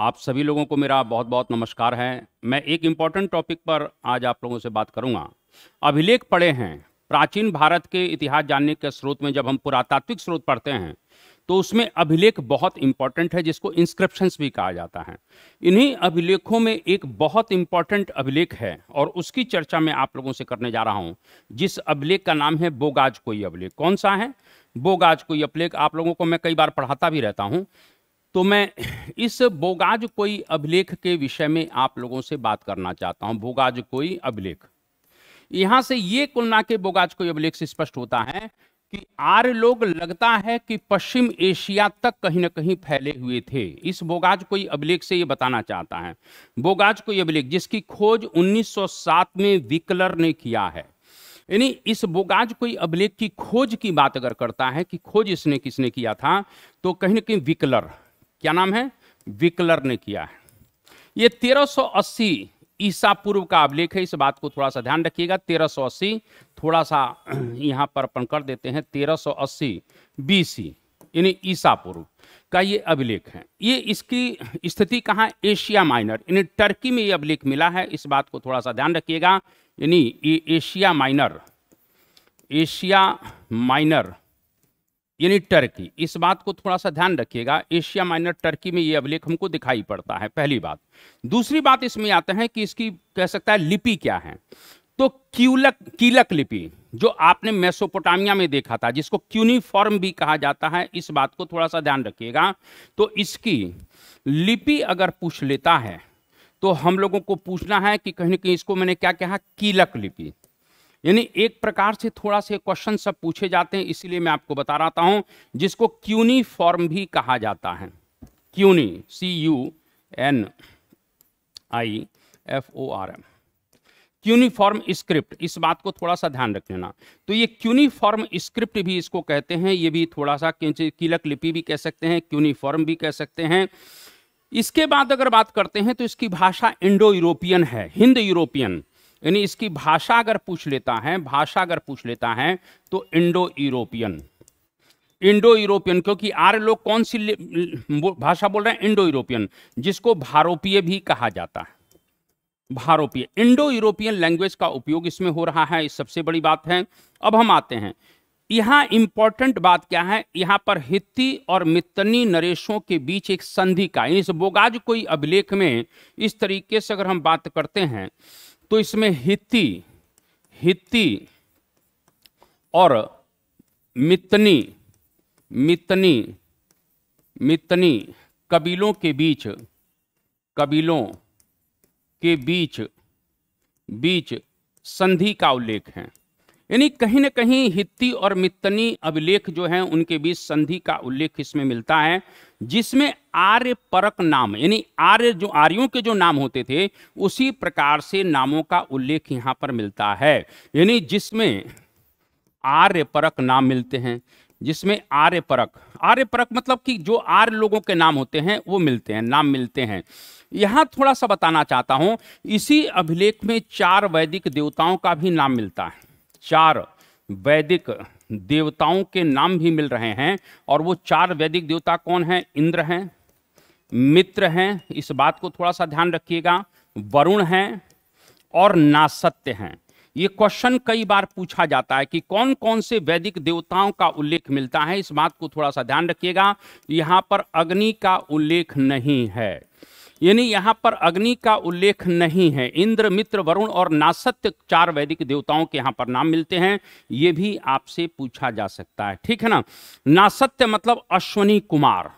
आप सभी लोगों को मेरा बहुत बहुत नमस्कार है मैं एक इम्पॉर्टेंट टॉपिक पर आज आप लोगों से बात करूंगा अभिलेख पढ़े हैं प्राचीन भारत के इतिहास जानने के स्रोत में जब हम पुरातात्विक स्रोत पढ़ते हैं तो उसमें अभिलेख बहुत इंपॉर्टेंट है जिसको इंस्क्रिप्शंस भी कहा जाता है इन्हीं अभिलेखों में एक बहुत इंपॉर्टेंट अभिलेख है और उसकी चर्चा मैं आप लोगों से करने जा रहा हूँ जिस अभिलेख का नाम है बोगाज कोई अभिलेख कौन सा है बोगाज कोई अभिलेख आप लोगों को मैं कई बार पढ़ाता भी रहता हूँ तो मैं इस बोगाज कोई अभिलेख के विषय में आप लोगों से बात करना चाहता हूं बोगाज कोई अभिलेख यहां से ये कुलना के बोगाज कोई अभिलेख से स्पष्ट होता है कि आर्य लोग लगता है कि पश्चिम एशिया तक कहीं ना कहीं फैले हुए थे इस बोगाज कोई अभिलेख से ये बताना चाहता है बोगाज कोई अभिलेख जिसकी खोज 1907 में विकलर ने किया है यानी इस बोगाज कोई अभिलेख की खोज की बात अगर करता है कि खोज इसने किसने किया था तो कहीं ना कहीं विकलर क्या नाम है विकलर ने किया है ये 1380 ईसा पूर्व का अभिलेख है इस बात को थोड़ा सा ध्यान रखिएगा 1380 थोड़ा सा यहाँ पर अपन कर देते हैं 1380 अस्सी यानी ईसा पूर्व का ये अभिलेख है ये इसकी स्थिति कहाँ एशिया माइनर यानी टर्की में ये अभिलेख मिला है इस बात को थोड़ा सा ध्यान रखिएगा यानी ये एशिया माइनर एशिया माइनर यानी टर्की इस बात को थोड़ा सा ध्यान रखिएगा एशिया माइनर टर्की में ये अभिलेख हमको दिखाई पड़ता है पहली बात दूसरी बात इसमें आते हैं कि इसकी कह सकता है लिपि क्या है तो क्यूलक कीलक लिपि जो आपने मेसोपोटामिया में देखा था जिसको क्यूनिफॉर्म भी कहा जाता है इस बात को थोड़ा सा ध्यान रखिएगा तो इसकी लिपि अगर पूछ लेता है तो हम लोगों को पूछना है कि कहीं ना कहीं इसको मैंने क्या कहा कीलक लिपि यानी एक प्रकार से थोड़ा से क्वेश्चन सब पूछे जाते हैं इसीलिए मैं आपको बता रहा हूं जिसको क्यूनी फॉर्म भी कहा जाता है क्यूनी C U N I F O R M cuneiform script इस बात को थोड़ा सा ध्यान रख लेना तो ये क्यूनिफॉर्म स्क्रिप्ट भी इसको कहते हैं ये भी थोड़ा सा किलक लिपि भी कह सकते हैं क्यूनिफॉर्म भी कह सकते हैं इसके बाद अगर बात करते हैं तो इसकी भाषा इंडो यूरोपियन है हिंद यूरोपियन यानी इसकी भाषा अगर पूछ लेता है भाषा अगर पूछ लेता है तो इंडो यूरोपियन इंडो यूरोपियन क्योंकि आर्य लोग कौन सी भाषा बोल रहे हैं इंडो यूरोपियन जिसको भारोपीय भी कहा जाता है भारोपीय इंडो यूरोपियन लैंग्वेज का उपयोग इसमें हो रहा है सबसे बड़ी बात है अब हम आते हैं यहां इंपॉर्टेंट बात क्या है यहां पर हित्ती और मित्तनी नरेशों के बीच एक संधि का इस बोगाज कोई अभिलेख में इस तरीके से अगर हम बात करते हैं तो इसमें हित्ती हित्ती और मितनी मितनी मितनी कबीलों के बीच कबीलों के बीच बीच संधि का उल्लेख है यानी कहीं ना कहीं हित्ती और मित्तनी अभिलेख जो है उनके बीच संधि का उल्लेख इसमें मिलता है जिसमें आर्य परक नाम यानी आर्य जो आर्यों के जो नाम होते थे उसी प्रकार से नामों का उल्लेख यहाँ पर मिलता है यानी जिसमें आर्य परक नाम मिलते हैं जिसमें आर्य परक आर्य परक मतलब कि जो आर्य लोगों के नाम होते हैं वो मिलते हैं नाम मिलते हैं यहाँ थोड़ा सा बताना चाहता हूँ इसी अभिलेख में चार वैदिक देवताओं का भी नाम मिलता है चार वैदिक देवताओं के नाम भी मिल रहे हैं और वो चार वैदिक देवता कौन हैं इंद्र हैं मित्र हैं इस बात को थोड़ा सा ध्यान रखिएगा वरुण हैं और नासत्य हैं ये क्वेश्चन कई बार पूछा जाता है कि कौन कौन से वैदिक देवताओं का उल्लेख मिलता है इस बात को थोड़ा सा ध्यान रखिएगा यहाँ पर अग्नि का उल्लेख नहीं है यानी यहाँ पर अग्नि का उल्लेख नहीं है इंद्र मित्र वरुण और नासत्य चार वैदिक देवताओं के यहाँ पर नाम मिलते हैं ये भी आपसे पूछा जा सकता है ठीक है ना नासत्य मतलब अश्वनी कुमार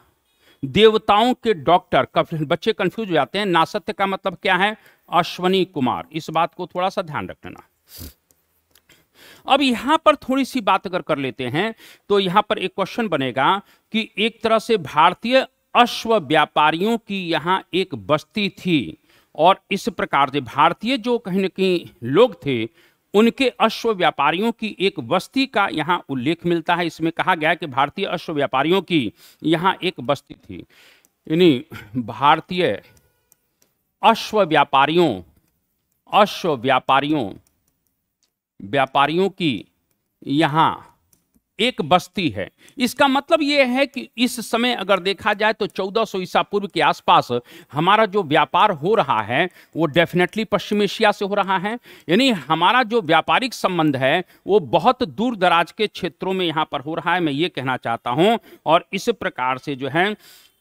देवताओं के डॉक्टर बच्चे कंफ्यूज हो जाते हैं नासत्य का मतलब क्या है अश्वनी कुमार इस बात को थोड़ा सा ध्यान रखना अब यहां पर थोड़ी सी बात अगर कर लेते हैं तो यहां पर एक क्वेश्चन बनेगा कि एक तरह से भारतीय अश्व व्यापारियों की यहाँ एक बस्ती थी और इस प्रकार से भारतीय जो कहीं ना कहीं लोग थे उनके अश्व व्यापारियों की एक बस्ती का यहाँ उल्लेख मिलता है इसमें कहा गया कि भारतीय अश्व व्यापारियों की यहाँ एक बस्ती थी यानी भारतीय अश्व व्यापारियों अश्व व्यापारियों व्यापारियों की यहाँ एक बस्ती है इसका मतलब यह है कि इस समय अगर देखा जाए तो 1400 ईसा पूर्व के आसपास हमारा जो व्यापार हो रहा है वो डेफिनेटली पश्चिम एशिया से हो रहा है यानी हमारा जो व्यापारिक संबंध है वो बहुत दूर दराज के क्षेत्रों में यहाँ पर हो रहा है मैं ये कहना चाहता हूँ और इस प्रकार से जो है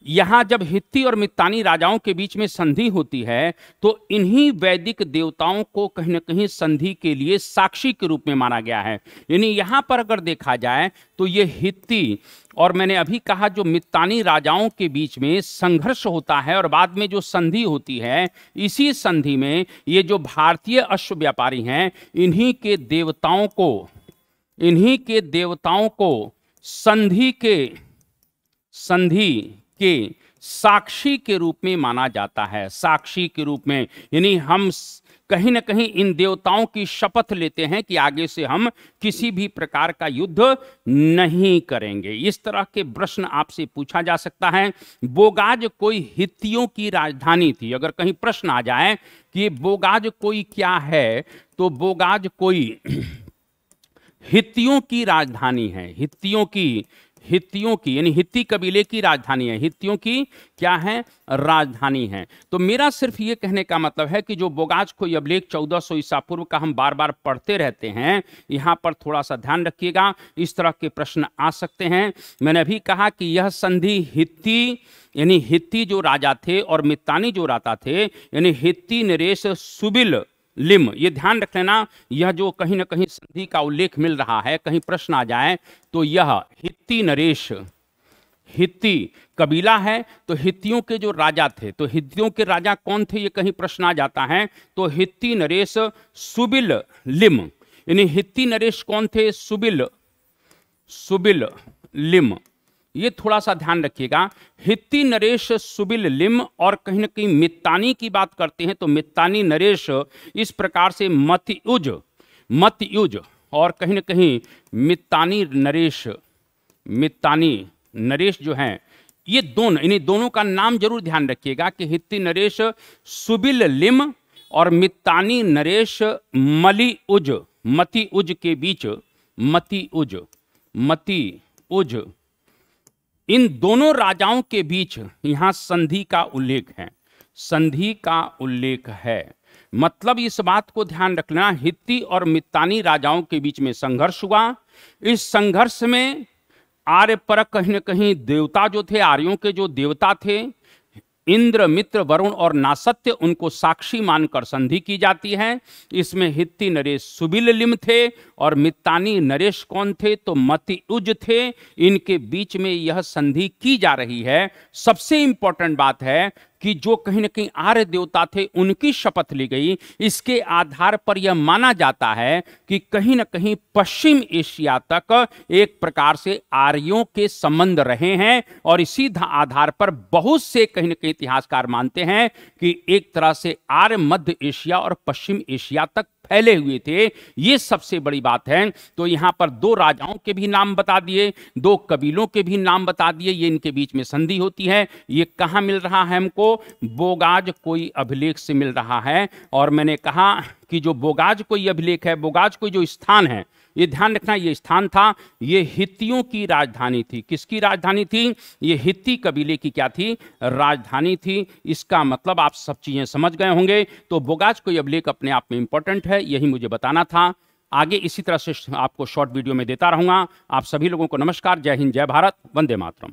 यहाँ जब हित्ती और मित्तानी राजाओं के बीच में संधि होती है तो इन्हीं वैदिक देवताओं को कहीं ना कहीं संधि के लिए साक्षी के रूप में माना गया है यानी यहाँ पर अगर देखा जाए तो ये हित्ती और मैंने अभी कहा जो मित्तानी राजाओं के बीच में संघर्ष होता है और बाद में जो संधि होती है इसी संधि में ये जो भारतीय अश्व व्यापारी हैं इन्हीं के देवताओं को इन्हीं के देवताओं को संधि के संधि के साक्षी के रूप में माना जाता है साक्षी के रूप में यानी हम कहीं ना कहीं इन देवताओं की शपथ लेते हैं कि आगे से हम किसी भी प्रकार का युद्ध नहीं करेंगे इस तरह के प्रश्न आपसे पूछा जा सकता है बोगाज कोई हितियों की राजधानी थी अगर कहीं प्रश्न आ जाए कि बोगाज कोई क्या है तो बोगाज कोई हितियों की राजधानी है हितियों की हित्तियों की यानी हित्ती कबीले की राजधानी है हित्तियों की क्या है राजधानी है तो मेरा सिर्फ ये कहने का मतलब है कि जो बोगाज को अभिलेख चौदह सौ ईसा पूर्व का हम बार बार पढ़ते रहते हैं यहाँ पर थोड़ा सा ध्यान रखिएगा इस तरह के प्रश्न आ सकते हैं मैंने अभी कहा कि यह संधि हित्ती यानी हित्ती जो राजा थे और मित्तानी जो राजा थे यानी हित्ती नरेश सुबिल लिम ये ध्यान रख लेना यह जो कहीं ना कहीं संधि का उल्लेख मिल रहा है कहीं प्रश्न आ जाए तो यह हित्ती नरेश हित्ती कबीला है तो हित्तियों के जो राजा थे तो हित्तियों के राजा कौन थे ये कहीं प्रश्न आ जाता है तो हित्ती नरेश सुबिल लिम यानी हित्ती नरेश कौन थे सुबिल सुबिल लिम ये थोड़ा सा ध्यान रखिएगा हित्ती नरेश सुबिल लिम और कहीं ना कहीं मित्तानी की बात करते हैं तो मित्तानी नरेश इस प्रकार से मतयुज मतयुज और कहीं ना कहीं मित्तानी नरेश मित्तानी नरेश जो हैं ये दोनों इन्हीं दोनों का नाम जरूर ध्यान रखिएगा कि हित्ती नरेश सुबिल लिम और मित्तानी नरेश मलिउज उज मती उज के बीच मती उज मती उज इन दोनों राजाओं के बीच यहाँ संधि का उल्लेख है संधि का उल्लेख है मतलब इस बात को ध्यान रखना हित्ती और मित्तानी राजाओं के बीच में संघर्ष हुआ इस संघर्ष में आर्य पर कहीं न कहीं देवता जो थे आर्यों के जो देवता थे इंद्र मित्र वरुण और नासत्य उनको साक्षी मानकर संधि की जाती है इसमें हित्ती नरेश सुबिल लिम थे और मित्तानी नरेश कौन थे तो मति उज थे इनके बीच में यह संधि की जा रही है सबसे इंपॉर्टेंट बात है कि जो कहीं ना कहीं आर्य देवता थे उनकी शपथ ली गई इसके आधार पर यह माना जाता है कि कहीं ना कहीं पश्चिम एशिया तक एक प्रकार से आर्यों के संबंध रहे हैं और इसी आधार पर बहुत से कहीं ना कहीं इतिहासकार मानते हैं कि एक तरह से आर्य मध्य एशिया और पश्चिम एशिया तक फैले हुए थे ये सबसे बड़ी बात है तो यहाँ पर दो राजाओं के भी नाम बता दिए दो कबीलों के भी नाम बता दिए ये इनके बीच में संधि होती है ये कहाँ मिल रहा है हमको बोगाज कोई अभिलेख से मिल रहा है और मैंने कहा कि जो बोगाज कोई अभिलेख है बोगाज कोई जो स्थान है ये ध्यान रखना ये स्थान था ये हित्तियों की राजधानी थी किसकी राजधानी थी ये हित्ती कबीले की क्या थी राजधानी थी इसका मतलब आप सब चीज़ें समझ गए होंगे तो बोगाज को यह लेख अपने आप में इंपॉर्टेंट है यही मुझे बताना था आगे इसी तरह से आपको शॉर्ट वीडियो में देता रहूंगा आप सभी लोगों को नमस्कार जय हिंद जय भारत वंदे मातरम